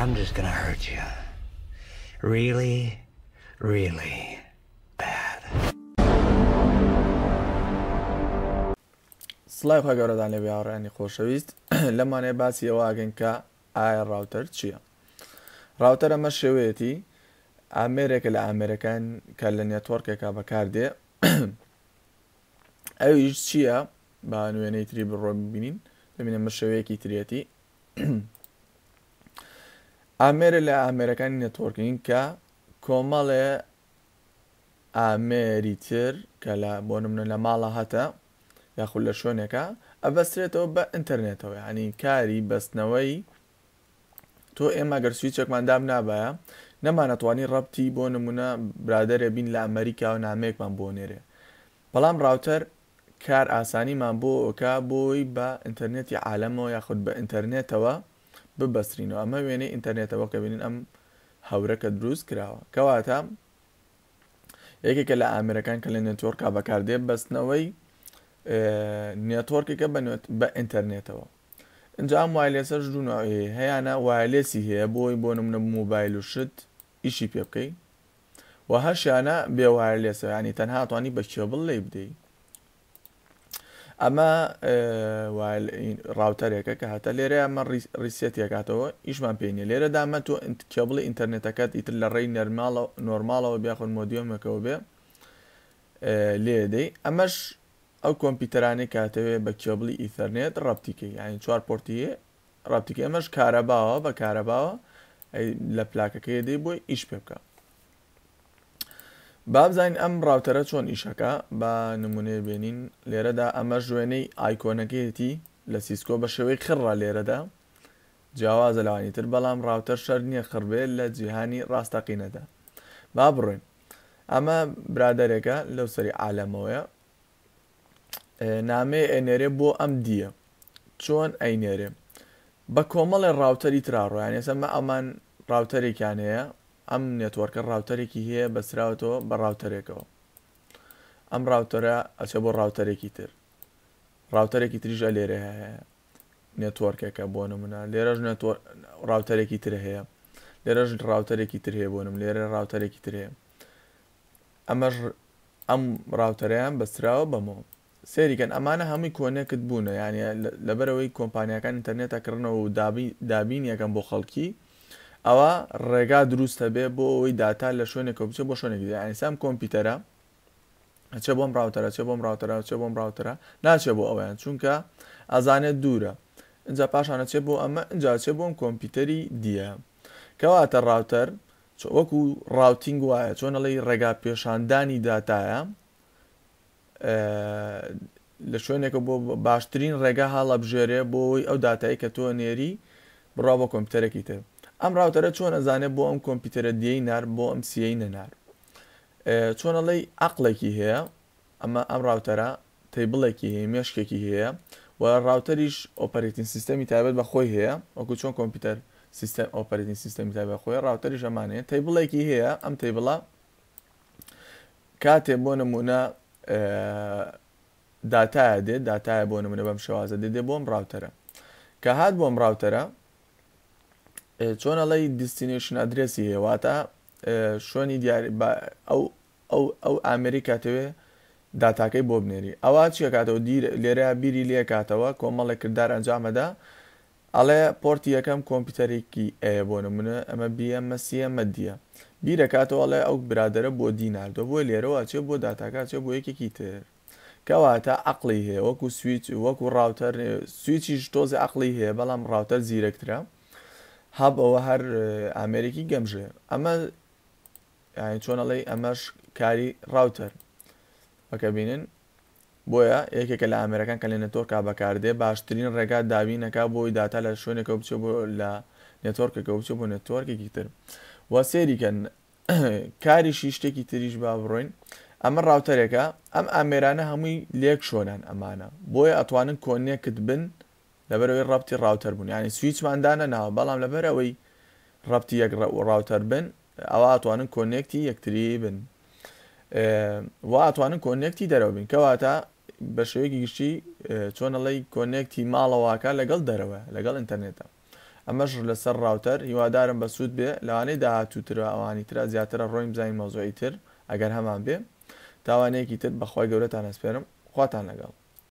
I'm just gonna hurt you. Really, really bad. سلای خۆ گەورەدان لە بیاڕێنی خۆشەویست لەمانێ باسی ئەوواگەن کە ئایا ڕاوتەر چییە؟ ڕاوتەر ئەمە شێوەیەتی ئامێرێکە لە ئامێرەکان کە لە نێتۆرکێکا بەکاردێ ئەویش چییە با نوێنەی تری بڕۆ ببینین دەبینە مە شێوەیەکی ترێتی ئامێرە لە ئامێرەکانی نەتۆرکین کە کۆمەڵێ ئامێری تر کە لە بۆ نمونە لە ماڵە هەتە یاخود لە شوێنێکە ئەبەسترێتەوە بە ئینتەرنێتەوە ینی کاری بەستنەوەی تۆ ئێمە گەر سویچێکماندام نابایە نەمانەتوانی ڕەتی بۆ نمونە برادرێ بین لە ئەمریکا و نامەیەکمان بۆ نێرێ بەڵام ڕاوتەر کار ئاسانیمان بۆ ئۆکا بۆی بە ئینتەرنێتی عالەمەوە یاخود بە ئینتەرنێتەوە ببەسترینەوە ئەمە وێنەی ئینتەرنێتەوە کە بینین ئەم هەورەکە دروست کراوە کەواتە یەکێکە لە ئامرەکان کە لە نێتۆرکا بەکاردێ بەستنەوەی نێتۆرکێکە بنوێت بە ئینتەرنێتەوە اینجا ئەم وایلێسەر دوونەوەی هەیەە وایلێسی هەیە بۆی بۆ نمونە موبایل و شت ئیشی پێ بکەی و هەشیانە بێوایلێسەوە ینی تەنها توانی بە کێبڵ لی بدەیت ئەمە ڕاوتەرێکە کە هاتە لێرە ئەمە ڕیسێت یکاتەوە ئیشمان پێینە لێرە دامە تو کێبڵی ئینتەرنێتەکەت ئیتر لە ڕێی نەرماڵە نۆرمالەوە بیاخۆن مۆدیۆمەکەەوە بێ لێدەی ئەمەش ئەو کۆمپیوتەرانی کاتەوێ بە کێبڵی ئیتەرنێت ڕپتیکی یانی چوار پۆرتیە ڕپتیکی ئەمەش کارەباوە بە کارەباوە لە پلاکەکەی دەی بۆی ئیش پێ بکە بابزین ئەم ڕاوتەرە چۆن ئیشەکە بە نمونێ بێنین لێرەدا ئەمە ژوێنەی ئایکۆنەکەیەتی لە سیسکۆ بە شێوەی خڕە لێرەدا جیاوازە لەوانی تر بەڵام ڕاوتەر شەر نییە خڕبێ لە جیهانی ڕاستەقینەدا با بڕۆین ئەمە برادێکە لەو سەری عالەمەوەە نامێ ئەنێرێ بۆ ئەم دیە چۆن ئەینێرێ بە کۆمەڵی ڕاوتەری تراڕۆیان ێسەمە ئەمان ڕاوتەرێکیان هەیە ئەم نێتوەرکە ڕاوتەرێکی هەیە بەسراوەوە بە ڕاوتەرێکەوە ئەم ڕاوتەرە ئەچە بۆ ڕاوتەرێکی تر ڕاوتەرێکی تریژە لێرە هەیە نێتوەرکەکە بۆ نمونە لێرەش ڕاوتەرێکی تر هەیە لێرەش ڕاوتەرێکی تر هەیە بۆنم لێرە ڕاوتەرێکی تر هەیە ئەمەش ئەم ڕاوتەریان بەسراوە بەمەوە سێریکەن ئەمانە هەمووی کۆنێکت بوونە یانە لەبەرەوەی کۆمپانیەکان ئینتەرنێتەکردنەوە و دابینیەکەم بۆ خەڵکی ئەوە ڕێگا دروستە بێ بۆ ئەوی داتا لە شوێنێکەوە بچێ بۆ شوێنێکی ئەنیسام کۆمپیوتەرە ئەچێ بۆم ڕاوتەرە چێ بۆم ڕاوتەرە چێ بۆم ڕاوتەرە ناچێ بۆ ئەویان چونکە ئازانێت دوورە اینجا پاشانەچێ بۆ ئەمە اینجاچێ بۆم کۆمپیوتەری دیە کەواتە ڕاوتەر وەکو ڕاوتینگ وایە چۆنەڵی ڕێگا پێشاندانی داتایە لە شوێنێکە بۆ باشترین ڕێگا هاڵەبژێرێ بۆی ئەو داتایی کە تۆ نێری بڕا بۆ کۆمپیوتەرێکی تر ئەم راوتەرە چۆن ئەزانێت بۆ ئەم کۆمپیوتەرە دیەی نار بۆ ئەم سیەی نەنار چۆنەڵی عقلێکی هەیە ئەمە ئەم راوتەرە تیبڵێکی هەیە مێشکێکی هەیە و راوتەریش ئۆپەرێتین سیستەمی تایبەت بە خۆی هەیە وەکو چۆن کۆمپیوتەر سیستم ئۆپەرین سیستمی تای بەخۆی راوتەری ژەمانەیە تیبڵێکی هەیە ئەم تیبڵە کاتێ بۆ نمونە داتایە دێت داتایە بۆ نمونە بەم شێوازە دێ دێ بۆم راوتەرە کە هات بۆم راوتەرە چۆن ئەڵی دیستینیشن ئەدرسی هێواتە شوێنی ئەو ئەو ئەو ئامریکاتەوێ داتاکەی بۆ بنێری ئەوە چیەکاتەوە دیر لێرە بیری لێ کاتەوە کۆمەڵێک کردار ئەنجامەدا ئەڵێ پۆرتی یەکەم کۆمپیوتەرێکی ئەیە بۆ نمونە ئەمە بیەمەسیەمە دیە بیرەکاتەوە ئەڵێ ئەو برادرە بۆ دیناردۆ بۆ لێرەوە چێ بۆ داتاکچێ بۆ یەکێکی تر کەواتە عقلی هەیە وەکو سویچ وەکو ڕاوتەر سویچیش تۆزی عقلی هەیە بەڵام ڕاوتەر زیرەکترە هەب ئەوە هەر ئامریکی گەمژێ ئەمە چۆنەڵی ئەمەش کاری راوتەر بەکە بینن بۆیە یەکێکە لە ئامریکان کە لە نەتۆر کا بەکاردێ باشترین ڕێگا داوینەکە بۆی داتا لە شوێنێکە بچێ بۆ لە نێتۆرکەکە بچێ بۆ نێتۆرکێکی تر وە سێریکەن کاریشی شتێکی تریش با بڕۆین ئەمە ڕاوتەرێکە ئەم ئامێرانە هەمووی لێک شۆنان ئەمانە بۆیە ئەتوانن کۆنیەکت بن لەبەرەوەی ڕپتی ڕاوتەر بوون ینی سویچماندانە ناوە بەڵام لەبەرەوەی ڕپتی یەک ڕاوتەر بن ئەوە ئەتوانن کۆنێکتی یەکتری بن وا ئەتوانن کۆنێکتی دەرەوە بن کەواتە بە شوەیەکی گشتی چۆنەڵی کۆنێکتی ماڵەواکە لەگەڵ دەرەوە لەگەڵ ئینتەرنێتە ئەمەش لەسەر ڕاوتەر هیوادارم بە سوود بێ لەوانەی داهاتووتر ئەوانی تررا زیاترە ڕۆیم زای مۆزۆی تر ئەگەر هەمان بێ تاوانەیەکی تر بەخوای گەورەتان ئەسپێرم خواتان لەگەڵ